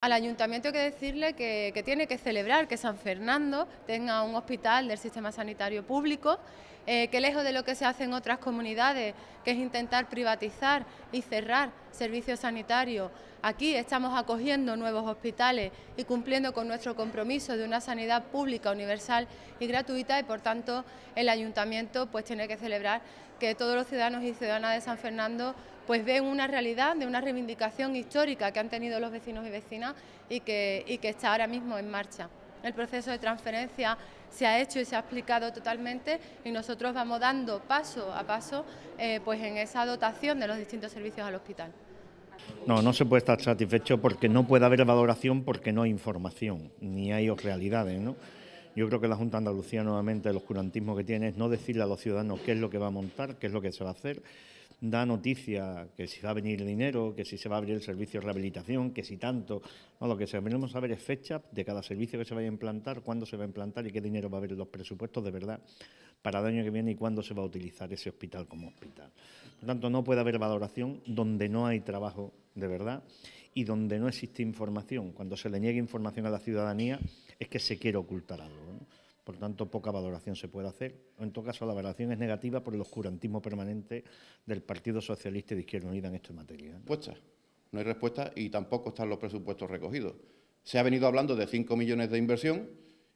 Al ayuntamiento hay que decirle que, tiene que celebrar que San Fernando tenga un hospital del sistema sanitario público, eh, que lejos de lo que se hace en otras comunidades, que es intentar privatizar y cerrar servicios sanitarios, aquí estamos acogiendo nuevos hospitales y cumpliendo con nuestro compromiso de una sanidad pública, universal y gratuita y por tanto el ayuntamiento pues tiene que celebrar que todos los ciudadanos y ciudadanas de San Fernando pues ven una realidad de una reivindicación histórica que han tenido los vecinos y vecinas y que, está ahora mismo en marcha. El proceso de transferencia se ha hecho y se ha explicado totalmente y nosotros vamos dando paso a paso eh, pues en esa dotación de los distintos servicios al hospital. No, no se puede estar satisfecho porque no puede haber valoración porque no hay información, ni hay realidades, Yo creo que la Junta Andalucía nuevamente el oscurantismo que tiene es no decirle a los ciudadanos qué es lo que va a montar, qué es lo que se va a hacer, da noticia que si va a venir el dinero, que si se va a abrir el servicio de rehabilitación, que si tanto. lo que a saber es fecha de cada servicio que se vaya a implantar, cuándo se va a implantar y qué dinero va a haber en los presupuestos de verdad para el año que viene y cuándo se va a utilizar ese hospital como hospital. Por lo tanto, no puede haber valoración donde no hay trabajo de verdad y donde no existe información. Cuando se le niegue información a la ciudadanía es que se quiere ocultar algo por tanto poca valoración se puede hacer. En todo caso, la valoración es negativa por el oscurantismo permanente del Partido Socialista y de Izquierda Unida en esta materia. No hay respuesta y tampoco están los presupuestos recogidos. Se ha venido hablando de 5 millones de inversión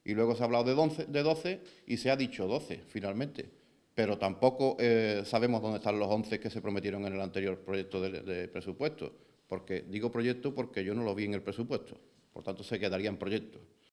y luego se ha hablado de 12, y se ha dicho 12 finalmente, pero tampoco eh, sabemos dónde están los 11 que se prometieron en el anterior proyecto de, presupuesto. Porque digo proyecto porque yo no lo vi en el presupuesto, por tanto se quedaría en proyecto.